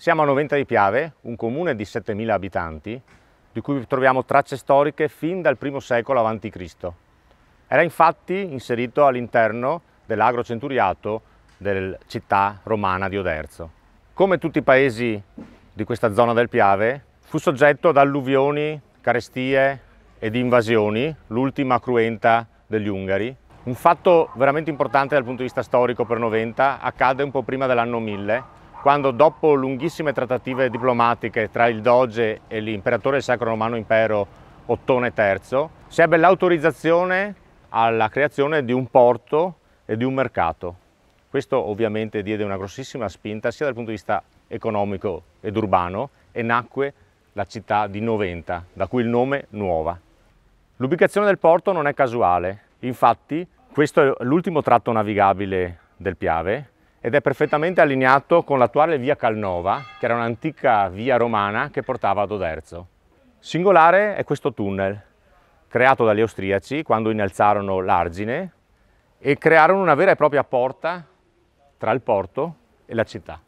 Siamo a Noventa di Piave, un comune di 7.000 abitanti, di cui troviamo tracce storiche fin dal I secolo a.C. Era infatti inserito all'interno dell'agrocenturiato della città romana di Oderzo. Come tutti i paesi di questa zona del Piave, fu soggetto ad alluvioni, carestie ed invasioni, l'ultima cruenta degli Ungari. Un fatto veramente importante dal punto di vista storico per Noventa accade un po' prima dell'anno 1000, quando dopo lunghissime trattative diplomatiche tra il Doge e l'imperatore del Sacro Romano Impero Ottone III, si ebbe l'autorizzazione alla creazione di un porto e di un mercato. Questo ovviamente diede una grossissima spinta sia dal punto di vista economico ed urbano e nacque la città di Noventa, da cui il nome Nuova. L'ubicazione del porto non è casuale, infatti questo è l'ultimo tratto navigabile del Piave, ed è perfettamente allineato con l'attuale via Calnova, che era un'antica via romana che portava ad Oderzo. Singolare è questo tunnel, creato dagli austriaci quando innalzarono l'argine e crearono una vera e propria porta tra il porto e la città.